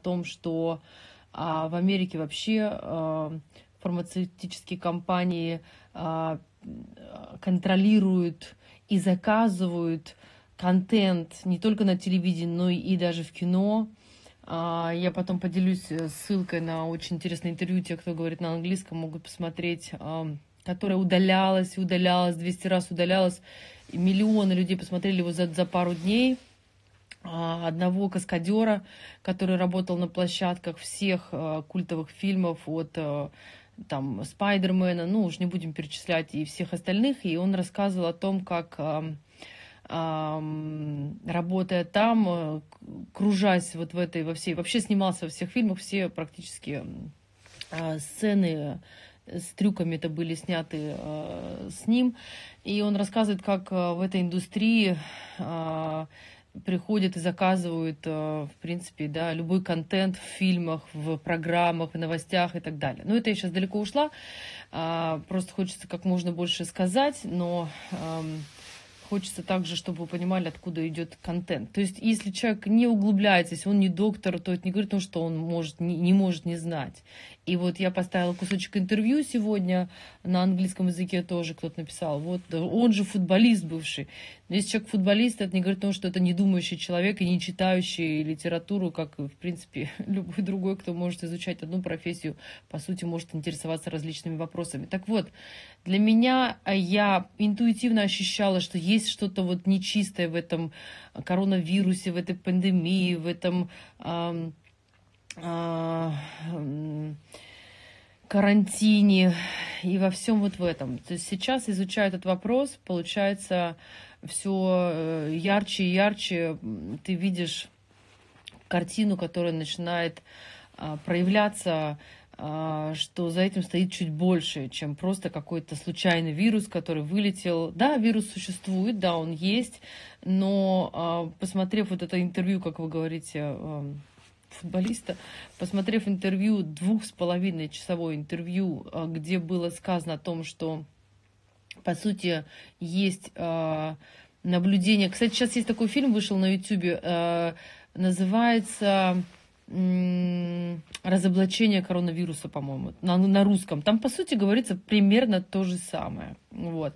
о том, что а, в Америке вообще а, фармацевтические компании а, контролируют и заказывают контент не только на телевидении, но и даже в кино. А, я потом поделюсь э, ссылкой на очень интересное интервью. Те, кто говорит на английском, могут посмотреть, а, которое удалялось удалялось, 200 раз удалялось. И миллионы людей посмотрели его за, за пару дней – а, одного каскадера, который работал на площадках всех а, культовых фильмов от а, там Спайдермена, ну уж не будем перечислять и всех остальных, и он рассказывал о том, как работая там, кружась вот в этой во всей, вообще снимался во всех фильмах, все практически сцены э, с трюками это были сняты с ним, и он рассказывает, как в этой индустрии приходят и заказывают, э, в принципе, да, любой контент в фильмах, в программах, в новостях и так далее. Но это я сейчас далеко ушла, а, просто хочется как можно больше сказать, но эм, хочется также, чтобы вы понимали, откуда идет контент. То есть, если человек не углубляется, если он не доктор, то это не говорит о том, что он может, не, не может не знать. И вот я поставила кусочек интервью сегодня на английском языке тоже кто-то написал. Вот он же футболист бывший. Но если человек футболист, это не говорит о том, что это не думающий человек и не читающий литературу, как, в принципе, любой другой, кто может изучать одну профессию, по сути, может интересоваться различными вопросами. Так вот, для меня а, я интуитивно ощущала, что есть что-то вот нечистое в этом коронавирусе, в этой пандемии, в этом... А, карантине и во всем вот в этом. То есть сейчас изучаю этот вопрос, получается, все э, ярче и ярче ты видишь картину, которая начинает а, проявляться а, что за этим стоит чуть больше, чем просто какой-то случайный вирус, который вылетел. Да, вирус существует, да, он есть, но а, посмотрев вот это интервью, как вы говорите, эм, футболиста, посмотрев интервью, двух с половиной часовое интервью, э, где было сказано о том, что по сути, есть э, наблюдение. Кстати, сейчас есть такой фильм, вышел на Ютубе, а, называется «Разоблачение коронавируса», по-моему, на, на русском. Там, по сути, говорится примерно то же самое. Вот.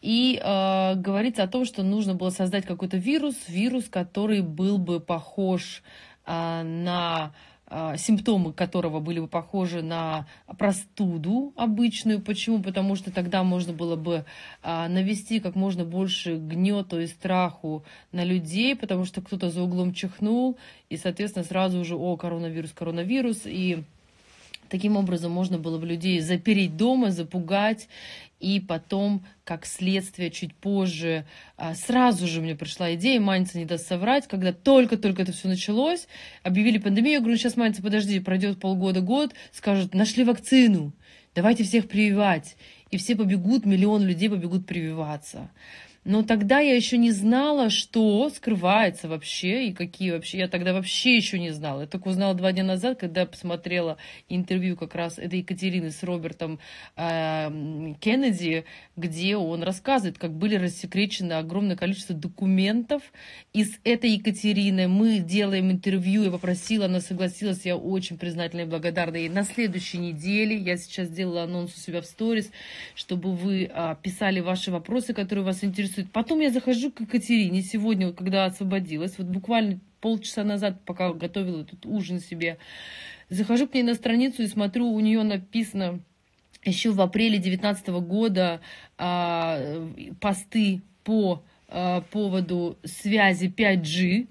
И э, говорится о том, что нужно было создать какой-то вирус, вирус, который был бы похож э, на а, симптомы которого были бы похожи на простуду обычную. Почему? Потому что тогда можно было бы а, навести как можно больше гнета и страху на людей, потому что кто-то за углом чихнул, и, соответственно, сразу же, о, коронавирус, коронавирус, и Таким образом, можно было бы людей запереть дома, запугать, и потом, как следствие, чуть позже, а, сразу же мне пришла идея, Маница не даст соврать, когда только-только это все началось, объявили пандемию, я говорю, сейчас, Маница, подожди, пройдет полгода-год, скажут, нашли вакцину, давайте всех прививать. И все побегут, миллион людей побегут прививаться. Но тогда я еще не знала, что скрывается вообще и какие вообще. Я тогда вообще еще не знала. Я только узнала два дня назад, когда посмотрела интервью как раз этой Екатерины с Робертом э, Кеннеди, где он рассказывает, как были рассекречены огромное количество документов. из этой Екатериной мы делаем интервью. Я попросила, она согласилась. Я очень признательна и благодарна ей. На следующей неделе я сейчас сделала, анонс у себя в сторис, чтобы вы э, писали ваши вопросы, которые вас интересуют интересует. Потом я захожу к Екатерине сегодня, вот, когда освободилась, вот буквально полчаса назад, пока готовила этот ужин себе, захожу к ней на страницу и смотрю, у нее написано еще в апреле 2019 года а, э, посты по а, поводу связи 5G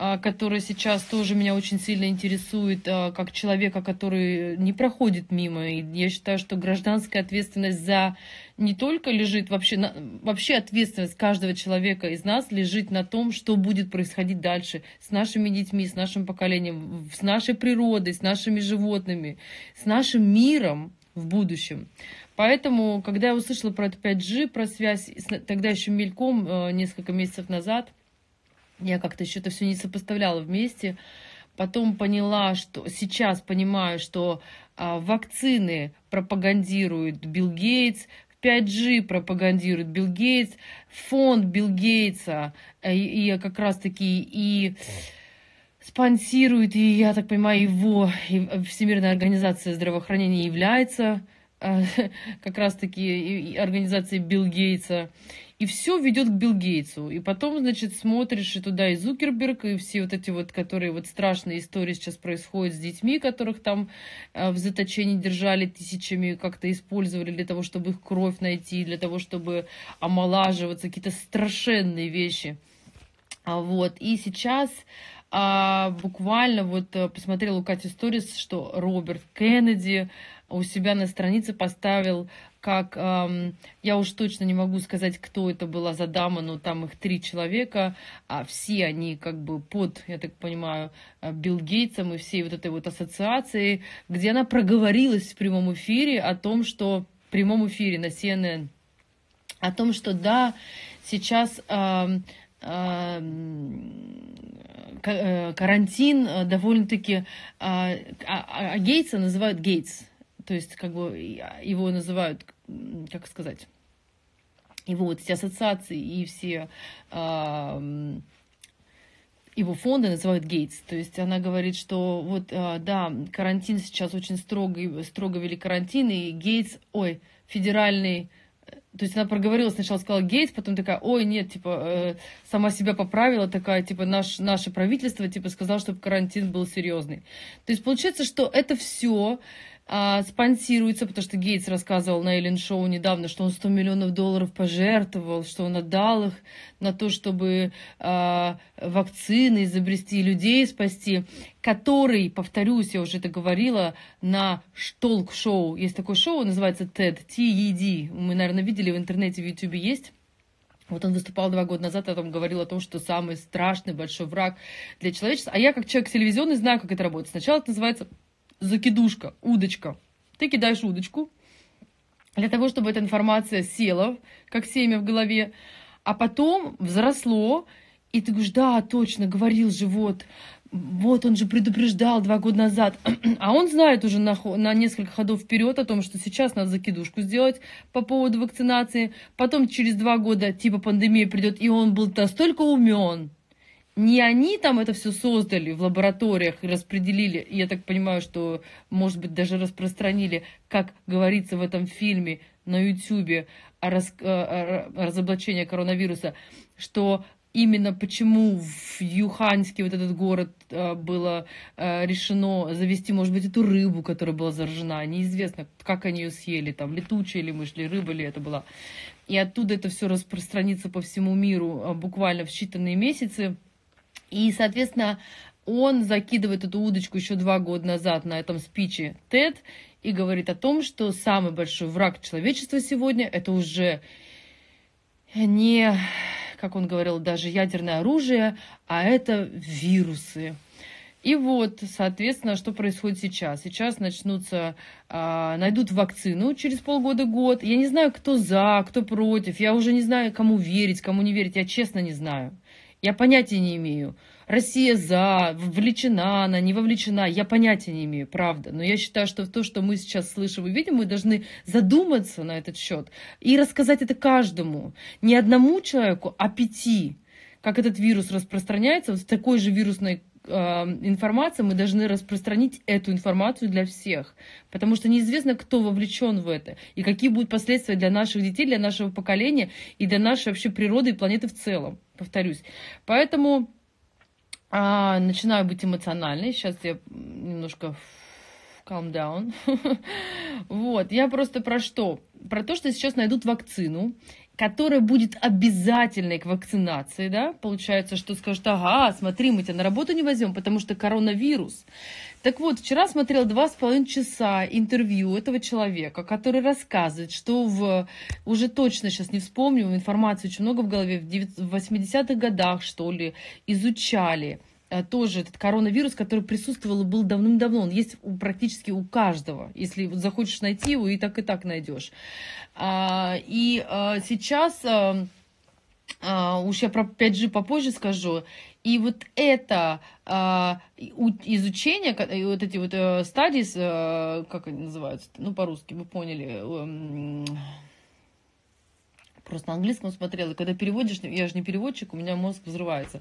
Э, которая сейчас тоже меня очень сильно интересует, э, как человека, который не проходит мимо. И я считаю, что гражданская ответственность за не только лежит вообще, вообще ответственность каждого человека из нас лежит на том, что будет происходить дальше с нашими детьми, с нашим поколением, с нашей природой, с нашими животными, с нашим миром в будущем. Поэтому, когда я услышала про 5G, про связь, тогда еще мельком э, несколько месяцев назад – я как-то еще это все не сопоставляла вместе. Потом поняла, что сейчас понимаю, что а, вакцины пропагандирует Билл Гейтс, 5G пропагандирует Билл Гейтс, фонд Билл Гейтса, э, и, и как раз-таки и спонсирует, и, я так понимаю, его и Всемирная организация здравоохранения является а, как раз-таки организации Билл Гейтса. И все ведет к Билл Гейтсу. И потом, значит, смотришь и туда и Зукерберг, и все вот эти вот, которые вот страшные истории сейчас происходят с детьми, которых там а, в заточении держали тысячами, как-то использовали для того, чтобы их кровь найти, для того, чтобы омолаживаться, какие-то страшенные вещи. А вот. И сейчас буквально вот э, посмотрела у Кати Сторис, что Роберт Кеннеди у себя на странице поставил, как эм, я уж точно не могу сказать, кто это была за дама, но там их три человека, а все они как бы под, я так понимаю, э, Билл Гейтсом и всей вот этой вот ассоциацией, где она проговорилась в прямом эфире о том, что в прямом эфире на CNN о том, что да, сейчас э, карантин э, довольно-таки а, а, а Гейтса называют Гейтс. То есть, как бы его называют, как сказать, его вот эти ассоциации и все а, его фонды называют Гейтс. То есть она говорит, что вот, а, да, карантин сейчас очень строго, строго вели карантин, и Гейтс, ой, федеральный э, то есть она проговорила, сначала сказала Гейтс, потом такая, ой, нет, типа, э, сама себя поправила, такая, типа, наш, наше правительство, типа, сказал, чтобы карантин был серьезный. То есть получается, что это все а, спонсируется, потому что Гейтс рассказывал на Эллен Шоу недавно, что он 100 миллионов долларов пожертвовал, что он отдал их на то, чтобы а, вакцины изобрести, людей спасти, который, повторюсь, я уже это говорила, на Штолк-шоу, есть такое шоу, называется TED, TED, мы, наверное, видели в интернете, в Ютубе есть, вот он выступал два года назад, а там говорил о том, что самый страшный большой враг для человечества. А я, как человек телевизионный, знаю, как это работает. Сначала это называется закидушка, удочка. Ты кидаешь удочку для того, чтобы эта информация села, как семя в голове, а потом взросло, и ты говоришь, да, точно, говорил же, вот, вот он же предупреждал два года назад, а он знает уже на, на несколько ходов вперед о том, что сейчас надо закидушку сделать по поводу вакцинации, потом через два года типа пандемия придет, и он был настолько умен, не они там это все создали в лабораториях и распределили, я так понимаю, что, может быть, даже распространили, как говорится в этом фильме на Ютьюбе, о, раз, э, о разоблачении коронавируса, что именно почему в Юханске, вот этот город, э, было э, решено завести, может быть, эту рыбу, которая была заражена. Неизвестно, как они ее съели, там, летучая ли мышь, ли рыба ли это была. И оттуда это все распространится по всему миру буквально в считанные месяцы. И, соответственно, он закидывает эту удочку еще два года назад на этом спиче TED и говорит о том, что самый большой враг человечества сегодня – это уже не, как он говорил, даже ядерное оружие, а это вирусы. И вот, соответственно, что происходит сейчас? Сейчас начнутся, э, найдут вакцину через полгода-год. Я не знаю, кто за, кто против. Я уже не знаю, кому верить, кому не верить. Я честно не знаю. Я понятия не имею. Россия за, вовлечена она, не вовлечена, я понятия не имею, правда. Но я считаю, что то, что мы сейчас слышим и видим, мы должны задуматься на этот счет и рассказать это каждому. Не одному человеку, а пяти как этот вирус распространяется, вот такой же вирусной Эм, информация, мы должны распространить эту информацию для всех, потому что неизвестно, кто вовлечен в это, и какие будут последствия для наших детей, для нашего поколения и для нашей вообще природы и планеты в целом, повторюсь. Поэтому а, начинаю быть эмоциональной, сейчас я немножко calm down. вот, я просто про что? Про то, что сейчас найдут вакцину, которая будет обязательной к вакцинации, да, получается, что скажут, ага, смотри, мы тебя на работу не возьмем, потому что коронавирус. Так вот, вчера смотрел два с половиной часа интервью этого человека, который рассказывает, что в, уже точно сейчас не вспомню, информации очень много в голове, в 80-х годах, что ли, изучали – Э, тоже этот коронавирус, который присутствовал, был давным-давно. Он есть у, практически у каждого. Если вот захочешь найти его, и так и так найдешь. А, и э, сейчас, э, уж я про 5G попозже скажу, и вот это а, изучение, вот эти вот стадии, как они называются, ну по-русски, вы поняли, эм, просто на английском смотрела. И когда переводишь, я же не переводчик, у меня мозг взрывается.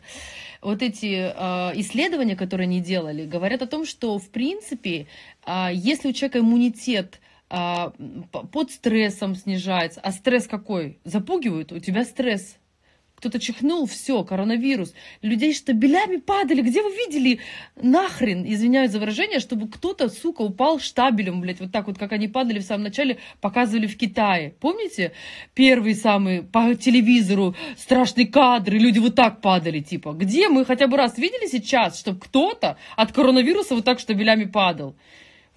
Вот эти э, исследования, которые они делали, говорят о том, что, в принципе, э, если у человека иммунитет э, под стрессом снижается, а стресс какой? Запугивают, у тебя стресс кто-то чихнул, все, коронавирус. Людей штабелями падали. Где вы видели? Нахрен, извиняюсь за выражение, чтобы кто-то, сука, упал штабелем, блядь, вот так вот, как они падали в самом начале, показывали в Китае. Помните? Первый самый по телевизору страшный кадр и люди вот так падали, типа. Где мы хотя бы раз видели сейчас, чтобы кто-то от коронавируса вот так штабелями падал?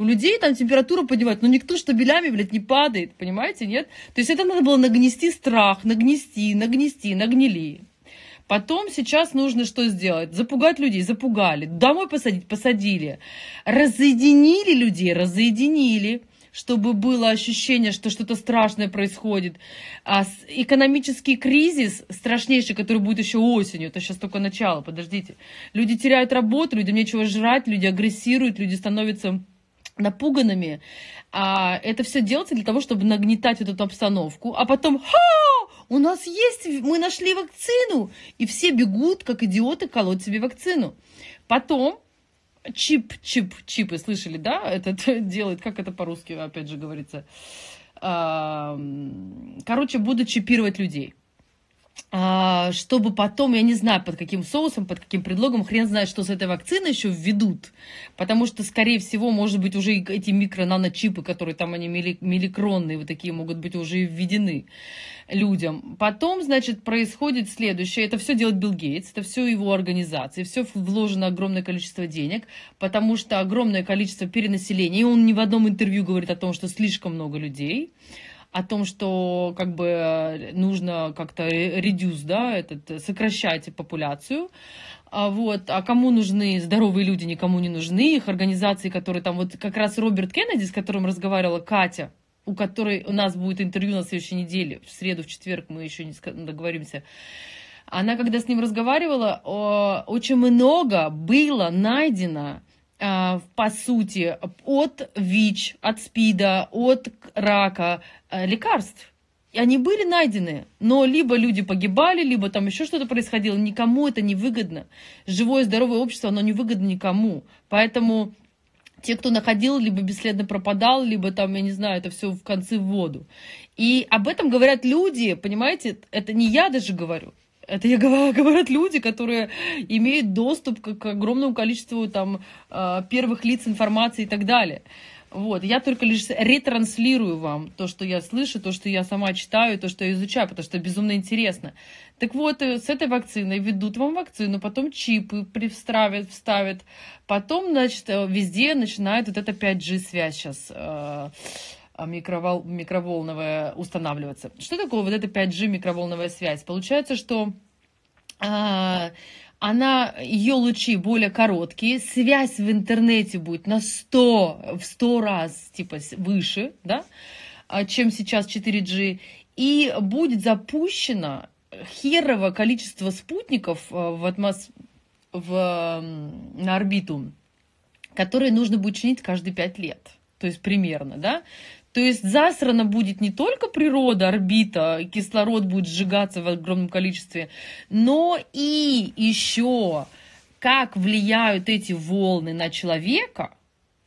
У людей там температура поднимает, но никто штабелями, блядь, не падает, понимаете, нет? То есть это надо было нагнести страх, нагнести, нагнести, нагнели. Потом сейчас нужно что сделать? Запугать людей, запугали. Домой посадить, посадили. Разъединили людей, разъединили чтобы было ощущение, что что-то страшное происходит. А экономический кризис страшнейший, который будет еще осенью, это сейчас только начало, подождите. Люди теряют работу, людям нечего жрать, люди агрессируют, люди становятся напуганными. А это все делается для того, чтобы нагнетать вот эту обстановку, а потом «Ха! У нас есть, мы нашли вакцину!» И все бегут, как идиоты, колоть себе вакцину. Потом чип, чип, чипы, слышали, да? Это делает, как это по-русски, опять же, говорится. Короче, буду чипировать людей. А, чтобы потом, я не знаю, под каким соусом, под каким предлогом, хрен знает, что с этой вакцины еще введут, потому что, скорее всего, может быть, уже эти микро-наночипы, которые там, они милликронные, вот такие могут быть уже и введены людям. Потом, значит, происходит следующее, это все делает Билл Гейтс, это все его организации, все вложено огромное количество денег, потому что огромное количество перенаселения, и он ни в одном интервью говорит о том, что слишком много людей, о том, что как бы э, нужно как-то редюс, да, этот, сокращать популяцию, а вот, а кому нужны здоровые люди, никому не нужны, их организации, которые там, вот как раз Роберт Кеннеди, с которым разговаривала Катя, у которой у нас будет интервью на следующей неделе, в среду, в четверг мы еще не договоримся, она, когда с ним разговаривала, очень много было найдено Э, по сути, от ВИЧ, от СПИДа, от рака э, лекарств. И они были найдены, но либо люди погибали, либо там еще что-то происходило. Никому это не выгодно. Живое здоровое общество, оно не выгодно никому. Поэтому те, кто находил, либо бесследно пропадал, либо там, я не знаю, это все в конце в воду. И об этом говорят люди, понимаете, это не я даже говорю. Это я говорю, говорят люди, которые имеют доступ к, к огромному количеству там э, первых лиц информации и так далее. Вот, я только лишь ретранслирую вам то, что я слышу, то, что я сама читаю, то, что я изучаю, потому что безумно интересно. Так вот, э, с этой вакциной ведут вам вакцину, потом чипы привставят, вставят, потом, значит, э, везде начинает вот эта 5G-связь сейчас а, микровол... микроволновая устанавливаться. Что такое вот эта 5G микроволновая связь? Получается, что а, она, ее лучи более короткие, связь в интернете будет на 100, в 100 раз типа выше, да, а, чем сейчас 4G, и будет запущено херово количество спутников а, в атмос... в... на орбиту, которые нужно будет чинить каждые 5 лет. То есть примерно, да? То есть засрана будет не только природа, орбита, кислород будет сжигаться в огромном количестве, но и еще как влияют эти волны на человека,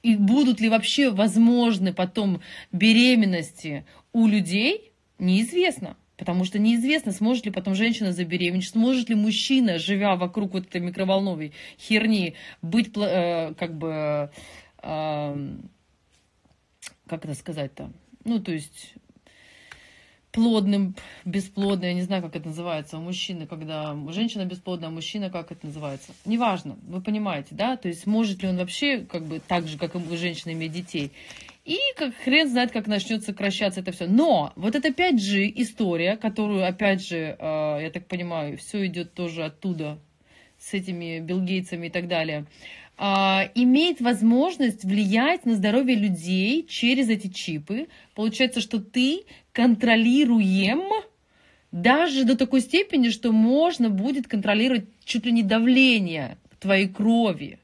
и будут ли вообще возможны потом беременности у людей, неизвестно. Потому что неизвестно, сможет ли потом женщина забеременеть, сможет ли мужчина, живя вокруг вот этой микроволновой херни, быть э, как бы э, как это сказать-то, ну, то есть плодным, бесплодным, я не знаю, как это называется, у мужчины, когда женщина бесплодная, а мужчина, как это называется. Неважно, вы понимаете, да, то есть может ли он вообще, как бы, так же, как и женщины, иметь детей. И как хрен знает, как начнет сокращаться это все. Но вот это опять же история, которую, опять же, а, я так понимаю, все идет тоже оттуда с этими Билл Гейтсами и так далее. А, имеет возможность влиять на здоровье людей через эти чипы. Получается, что ты контролируем даже до такой степени, что можно будет контролировать чуть ли не давление твоей крови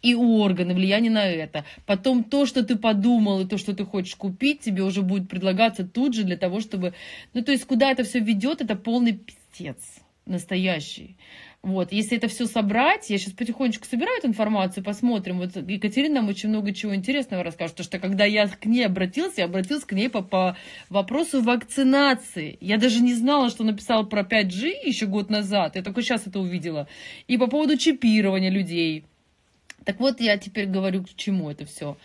и органы, влияние на это. Потом то, что ты подумал, и то, что ты хочешь купить, тебе уже будет предлагаться тут же для того, чтобы... Ну, то есть, куда это все ведет, это полный пиздец настоящий. Вот, если это все собрать, я сейчас потихонечку собираю эту информацию, посмотрим. Вот Екатерина нам очень много чего интересного расскажет, потому что когда я к ней обратилась, я обратилась к ней по, по вопросу вакцинации. Я даже не знала, что написала про 5G еще год назад, я только сейчас это увидела. И по поводу чипирования людей. Так вот, я теперь говорю, к чему это все.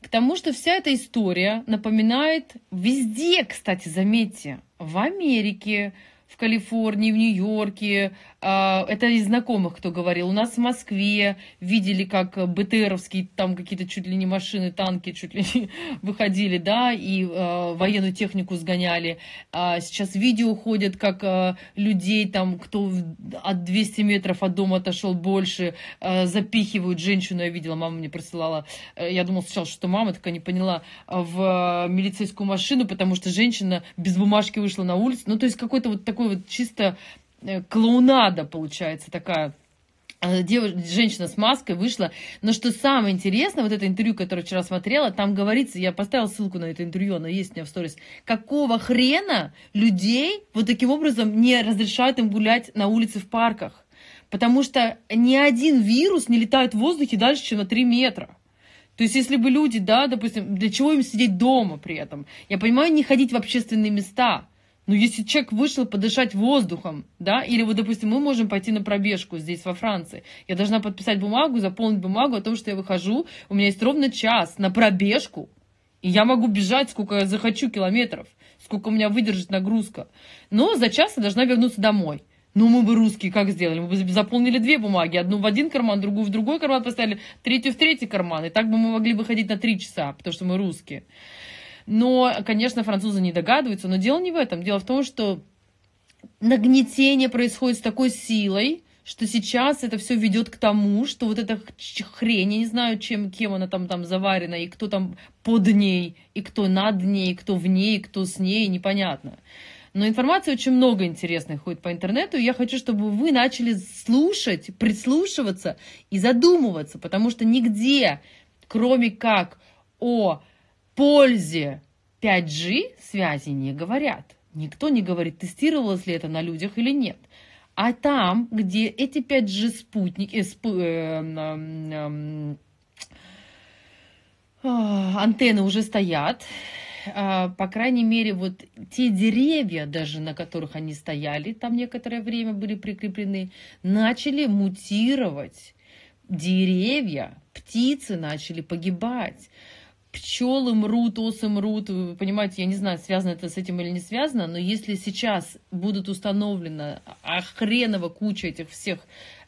К тому, что вся эта история напоминает везде, кстати, заметьте, в Америке, в Калифорнии, в Нью-Йорке, а, это из знакомых, кто говорил. У нас в Москве видели, как БТРовские там какие-то чуть ли не машины, танки чуть ли не выходили, да, и а, военную технику сгоняли. А, сейчас видео ходят, как людей там, кто от 200 метров от дома отошел больше, запихивают женщину. Я видела, мама мне присылала. Э, я думала сначала, что мама, так не поняла, в милицейскую машину, потому что женщина без бумажки вышла на улицу. Ну, то есть какой-то вот такой такой вот чисто э, клоунада получается такая э, девушка, женщина с маской вышла. Но что самое интересное, вот это интервью, которое вчера смотрела, там говорится, я поставила ссылку на это интервью, оно есть у меня в сторис, какого хрена людей вот таким образом не разрешают им гулять на улице в парках. Потому что ни один вирус не летает в воздухе дальше, чем на 3 метра. То есть, если бы люди, да, допустим, для чего им сидеть дома при этом? Я понимаю, не ходить в общественные места – ну, если человек вышел подышать воздухом, да, или вот, допустим, мы можем пойти на пробежку здесь, во Франции. Я должна подписать бумагу, заполнить бумагу о том, что я выхожу, у меня есть ровно час на пробежку, и я могу бежать, сколько я захочу километров, сколько у меня выдержит нагрузка. Но за час я должна вернуться домой. Ну, мы бы русские как сделали? Мы бы заполнили две бумаги. Одну в один карман, другую в другой карман поставили, третью в третий карман. И так бы мы могли выходить на три часа, потому что мы русские. Но, конечно, французы не догадываются, но дело не в этом. Дело в том, что нагнетение происходит с такой силой, что сейчас это все ведет к тому, что вот эта хрень, я не знаю, чем, кем она там, там заварена, и кто там под ней, и кто над ней, и кто в ней, и кто с ней, непонятно. Но информации очень много интересной ходит по интернету, и я хочу, чтобы вы начали слушать, прислушиваться и задумываться, потому что нигде, кроме как о пользе 5G связи не говорят. Никто не говорит, тестировалось ли это на людях или нет. А там, где эти 5G спутники, э, сп, э, э, антенны уже стоят, а, по крайней мере, вот те деревья, даже на которых они стояли, там некоторое время были прикреплены, начали мутировать. Деревья, птицы начали погибать пчелы мрут, осы мрут, вы понимаете, я не знаю, связано это с этим или не связано, но если сейчас будут установлена охреново куча этих всех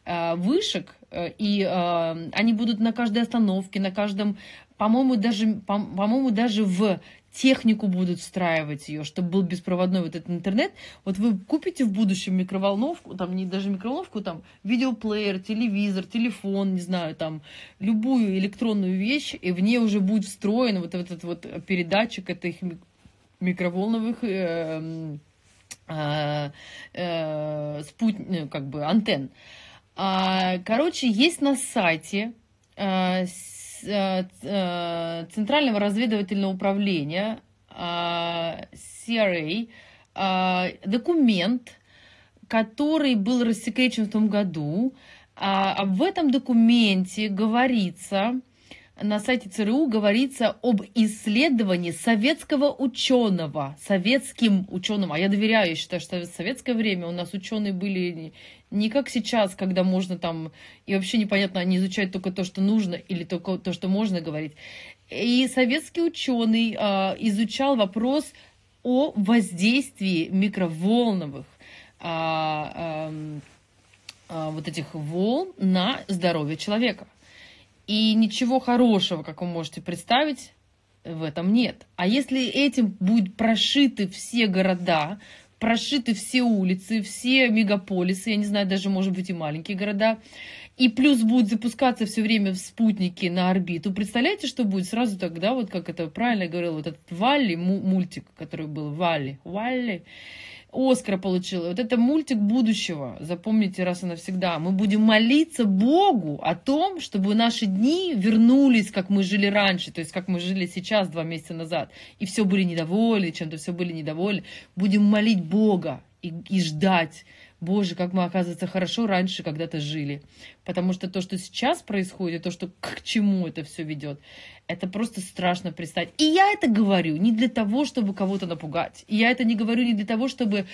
э, вышек, э, и э, они будут на каждой остановке, на каждом, по-моему, даже, по-моему, даже в технику будут встраивать ее, чтобы был беспроводной вот этот интернет. Вот вы купите в будущем микроволновку, там не даже микроволновку, там видеоплеер, телевизор, телефон, не знаю, там любую электронную вещь, и в ней уже будет встроен вот этот вот передатчик этих микроволновых э, а, э, спут, ну, как бы антенн. А, короче, есть на сайте а, Э, э, Центрального разведывательного управления э, CRA документ, который был рассекречен в том году. В а, этом документе говорится, на сайте ЦРУ говорится об исследовании советского ученого, советским ученым. А я доверяю, я считаю, что в советское время у нас ученые были не как сейчас, когда можно там... И вообще непонятно, они изучают только то, что нужно, или только то, что можно говорить. И советский ученый а, изучал вопрос о воздействии микроволновых а, а, а, вот этих волн на здоровье человека. И ничего хорошего, как вы можете представить, в этом нет. А если этим будут прошиты все города, прошиты все улицы, все мегаполисы, я не знаю, даже, может быть, и маленькие города, и плюс будут запускаться все время в спутники на орбиту. Представляете, что будет сразу тогда, вот как это правильно говорил вот этот Валли, мультик, который был Валли, Валли, Оскар получила. Вот это мультик будущего. Запомните раз и навсегда. Мы будем молиться Богу о том, чтобы наши дни вернулись, как мы жили раньше, то есть как мы жили сейчас, два месяца назад. И все были недовольны, чем-то все были недовольны. Будем молить Бога и, и ждать боже, как мы, оказывается, хорошо раньше когда-то жили. Потому что то, что сейчас происходит, то, что к чему это все ведет, это просто страшно представить. И я это говорю не для того, чтобы кого-то напугать. И я это не говорю не для того, чтобы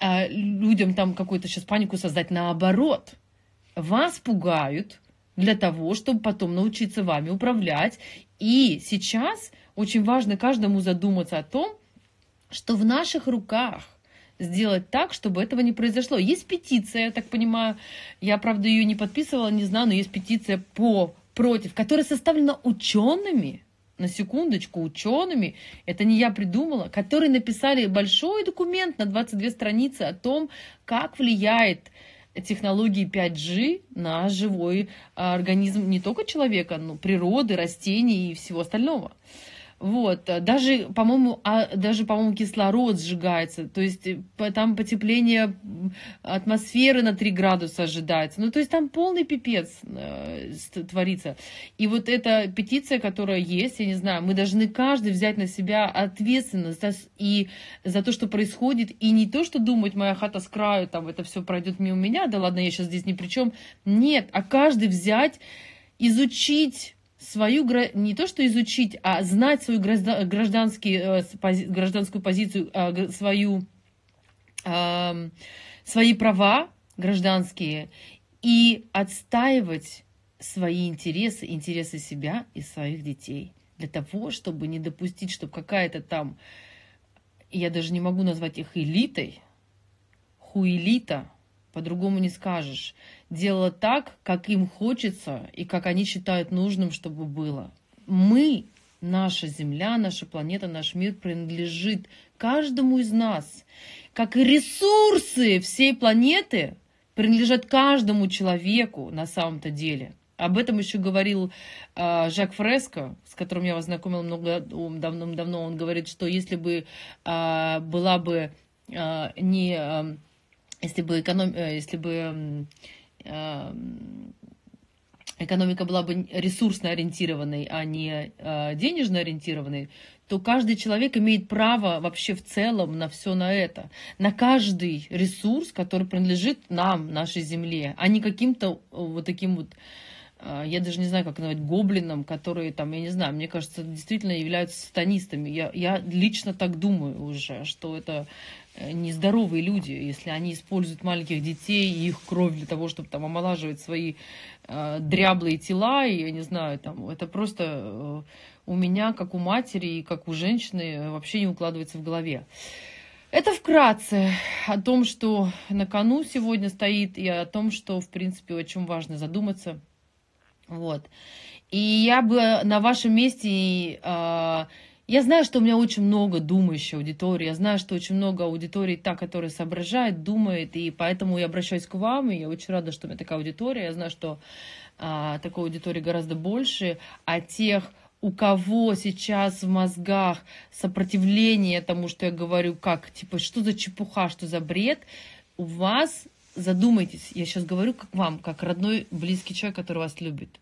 э, людям там какую-то сейчас панику создать. Наоборот, вас пугают для того, чтобы потом научиться вами управлять. И сейчас очень важно каждому задуматься о том, что в наших руках – сделать так, чтобы этого не произошло. Есть петиция, я так понимаю, я, правда, ее не подписывала, не знаю, но есть петиция по против, которая составлена учеными, на секундочку, учеными, это не я придумала, которые написали большой документ на 22 страницы о том, как влияет технологии 5G на живой а, организм не только человека, но природы, растений и всего остального. Вот, э, даже, по-моему, а, даже, по-моему, кислород сжигается, то есть э, там потепление атмосферы на 3 градуса ожидается. Ну, то есть там полный пипец э, творится. И вот эта петиция, которая есть, я не знаю, мы должны каждый взять на себя ответственность да, и за то, что происходит, и не то, что думать, моя хата с краю, там, это все пройдет мимо меня, да ладно, я сейчас здесь ни при чем. Нет, а каждый взять, изучить свою, не то что изучить, а знать свою гражданский, э, гражданскую позицию, а, свою, свои права гражданские и отстаивать свои интересы, интересы себя и своих детей. Для того, чтобы не допустить, чтобы какая-то там, я даже не могу назвать их элитой, хуэлита, по-другому не скажешь, делала так, как им хочется и как они считают нужным, чтобы было. Мы, наша Земля, наша планета, наш мир принадлежит каждому из нас. Как и ресурсы всей планеты принадлежат каждому человеку на самом-то деле. Об этом еще говорил э, Жак Фреско, с которым я вас знакомила много давным-давно. Он говорит, что если бы э, была бы э, не... Э, если бы, эконом... если бы Эм, экономика была бы ресурсно ориентированной, а не э, денежно ориентированной, то каждый человек имеет право вообще в целом на все на это, на каждый ресурс, который принадлежит нам, нашей земле, а не каким-то э, вот таким вот а, я даже не знаю, как назвать, гоблинам, которые там, я не знаю, мне кажется, действительно являются сатанистами. Я, я лично так думаю уже, что это э, нездоровые люди, если они используют маленьких детей и их кровь для того, чтобы там омолаживать свои э, дряблые тела, и, я не знаю, там, это просто э, у меня, как у матери и как у женщины, вообще не укладывается в голове. Это вкратце о том, что на кону сегодня стоит, и о том, что, в принципе, о чем важно задуматься – вот. И я бы на вашем месте... Э, я знаю, что у меня очень много думающей аудитории. Я знаю, что очень много аудитории та, которая соображает, думает. И поэтому я обращаюсь к вам. И я очень рада, что у меня такая аудитория. Я знаю, что э, такой аудитории гораздо больше. А тех, у кого сейчас в мозгах сопротивление тому, что я говорю, как, типа, что за чепуха, что за бред, у вас задумайтесь, я сейчас говорю как вам, как родной близкий человек, который вас любит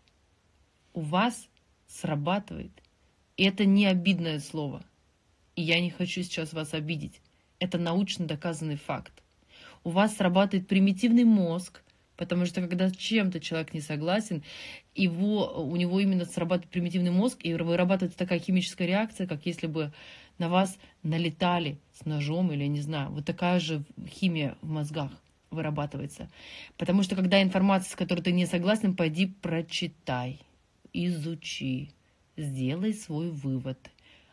у вас срабатывает. И это не обидное слово. И я не хочу сейчас вас обидеть. Это научно доказанный факт. У вас срабатывает примитивный мозг, потому что когда с чем-то человек не согласен, его, у него именно срабатывает примитивный мозг, и вырабатывается такая химическая реакция, как если бы на вас налетали с ножом или, не знаю, вот такая же химия в мозгах вырабатывается. Потому что когда информация, с которой ты не согласен, пойди прочитай изучи, сделай свой вывод,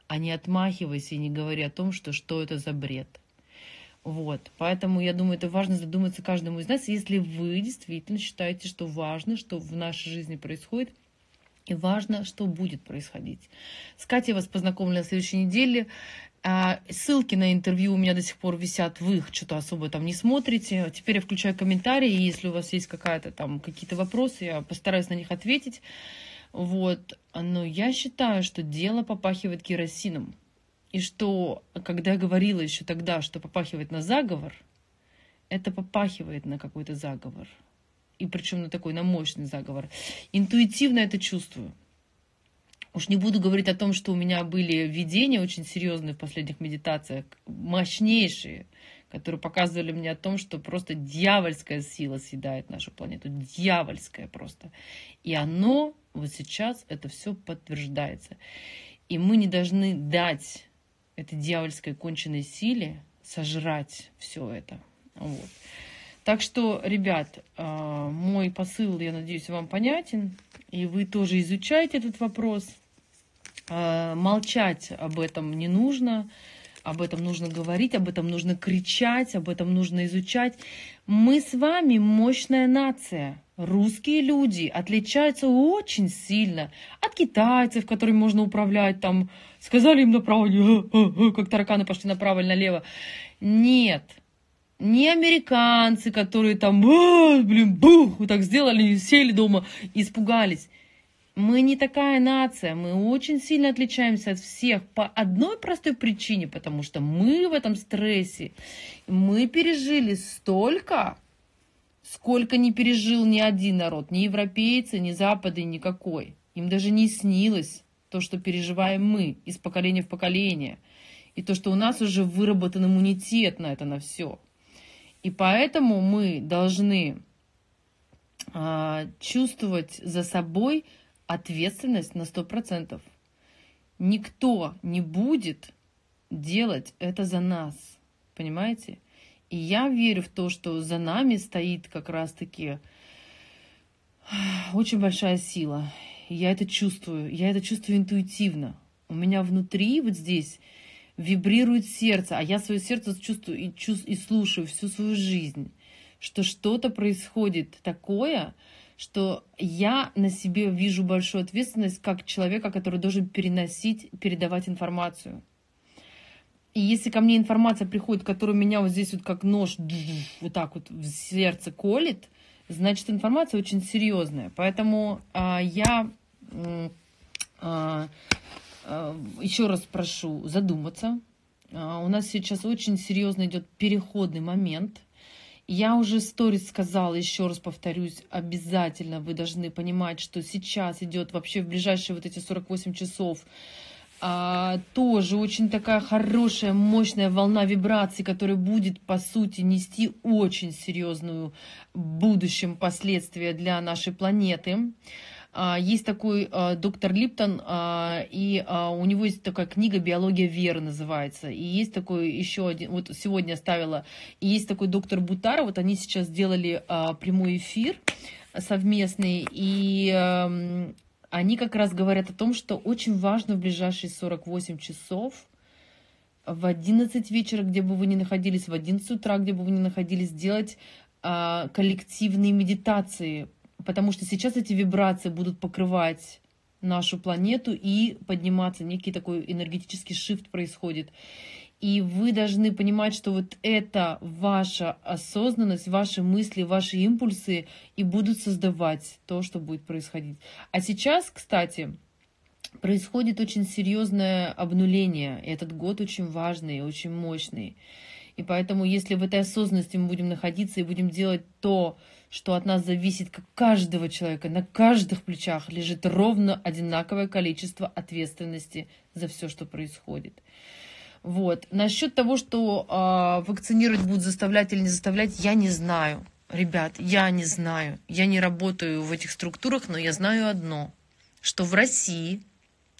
а не отмахивайся и не говори о том, что что это за бред. Вот, поэтому я думаю, это важно задуматься каждому из нас, если вы действительно считаете, что важно, что в нашей жизни происходит, и важно, что будет происходить. С Катей я вас познакомлю на следующей неделе. А, ссылки на интервью у меня до сих пор висят, вы их что-то особо там не смотрите. Теперь я включаю комментарии, и если у вас есть какая-то там какие-то вопросы, я постараюсь на них ответить. Вот. Но я считаю, что дело попахивает керосином. И что, когда я говорила еще тогда, что попахивает на заговор, это попахивает на какой-то заговор. И причем на такой, на мощный заговор. Интуитивно это чувствую. Уж не буду говорить о том, что у меня были видения очень серьезные в последних медитациях, мощнейшие, которые показывали мне о том, что просто дьявольская сила съедает нашу планету. Дьявольская просто. И оно вот сейчас это все подтверждается. И мы не должны дать этой дьявольской конченной силе сожрать все это. Вот. Так что, ребят, э, мой посыл, я надеюсь, вам понятен. И вы тоже изучаете этот вопрос. Э, молчать об этом не нужно. Об этом нужно говорить, об этом нужно кричать, об этом нужно изучать. Мы с вами мощная нация. Русские люди отличаются очень сильно от китайцев, которыми можно управлять там. Сказали им направо, как тараканы пошли направо или налево. Нет, не американцы, которые там, блин, бух, вот так сделали, сели дома, испугались. Мы не такая нация, мы очень сильно отличаемся от всех по одной простой причине, потому что мы в этом стрессе, мы пережили столько, сколько не пережил ни один народ, ни европейцы, ни запады, никакой. Им даже не снилось то, что переживаем мы из поколения в поколение, и то, что у нас уже выработан иммунитет на это, на все. И поэтому мы должны а, чувствовать за собой ответственность на 100%. Никто не будет делать это за нас, понимаете? И я верю в то, что за нами стоит как раз-таки очень большая сила. я это чувствую, я это чувствую интуитивно. У меня внутри вот здесь вибрирует сердце, а я свое сердце чувствую и, чувств, и слушаю всю свою жизнь, что что-то происходит такое, что я на себе вижу большую ответственность как человека, который должен переносить, передавать информацию. И если ко мне информация приходит, которая меня вот здесь вот как нож вот так вот в сердце колет, значит информация очень серьезная. Поэтому а, я а, а, еще раз прошу задуматься. А, у нас сейчас очень серьезно идет переходный момент – я уже сторис сказала, еще раз повторюсь, обязательно вы должны понимать, что сейчас идет вообще в ближайшие вот эти 48 часов а, тоже очень такая хорошая, мощная волна вибраций, которая будет, по сути, нести очень серьезную в будущем последствия для нашей планеты. А, есть такой а, доктор Липтон, а, и у него есть такая книга «Биология веры» называется. И есть такой еще один, вот сегодня оставила, и есть такой доктор Бутара, вот они сейчас сделали прямой эфир совместный, и эм, они как раз говорят о том, что очень важно в ближайшие 48 часов в 11 вечера, где бы вы ни находились, в 11 утра, где бы вы ни находились, делать коллективные медитации, потому что сейчас эти вибрации будут покрывать нашу планету и подниматься. Некий такой энергетический шифт происходит. И вы должны понимать, что вот это ваша осознанность, ваши мысли, ваши импульсы и будут создавать то, что будет происходить. А сейчас, кстати, происходит очень серьезное обнуление. И этот год очень важный, очень мощный. И поэтому, если в этой осознанности мы будем находиться и будем делать то, что от нас зависит, как каждого человека, на каждых плечах лежит ровно одинаковое количество ответственности за все, что происходит. Вот. Насчет того, что э, вакцинировать будут заставлять или не заставлять, я не знаю. Ребят, я не знаю. Я не работаю в этих структурах, но я знаю одно, что в России,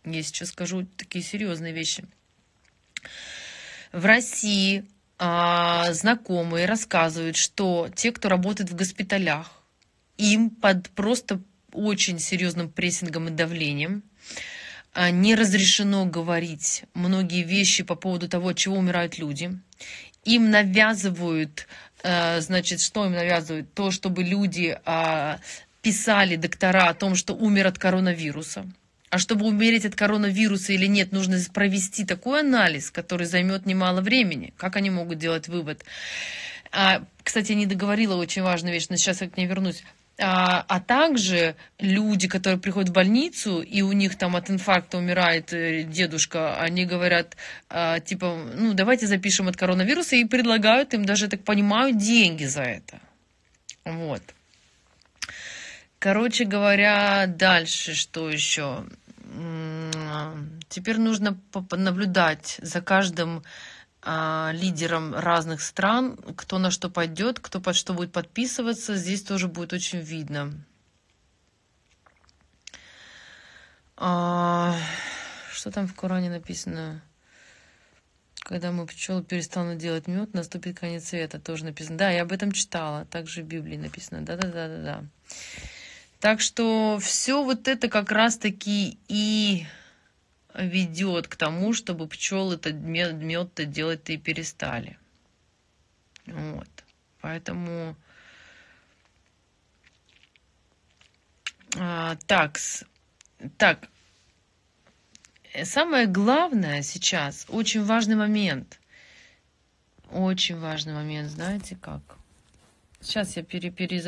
я сейчас скажу такие серьезные вещи, в России а, знакомые рассказывают, что те, кто работает в госпиталях, им под просто очень серьезным прессингом и давлением а, не разрешено говорить многие вещи по поводу того, чего умирают люди. Им навязывают, а, значит, что им навязывают? То, чтобы люди а, писали доктора о том, что умер от коронавируса. А чтобы умереть от коронавируса или нет, нужно провести такой анализ, который займет немало времени. Как они могут делать вывод? А, кстати, я не договорила очень важную вещь, но сейчас я к ней вернусь. А, а также люди, которые приходят в больницу, и у них там от инфаркта умирает э, дедушка, они говорят, а, типа, ну, давайте запишем от коронавируса, и предлагают им, даже, я так понимаю, деньги за это. Вот. Короче говоря, дальше что еще? Теперь нужно наблюдать за каждым а, лидером разных стран, кто на что пойдет, кто под что будет подписываться. Здесь тоже будет очень видно. А, что там в Коране написано? Когда мы пчелы перестанут делать мед, наступит конец света. Тоже написано. Да, я об этом читала. Также в Библии написано. Да-да-да-да-да. Так что все вот это как раз-таки и ведет к тому, чтобы пчелы этот мед-то делать-то и перестали. Вот. Поэтому... А, такс. Так. Самое главное сейчас, очень важный момент. Очень важный момент, знаете как? Сейчас я перезаряжу.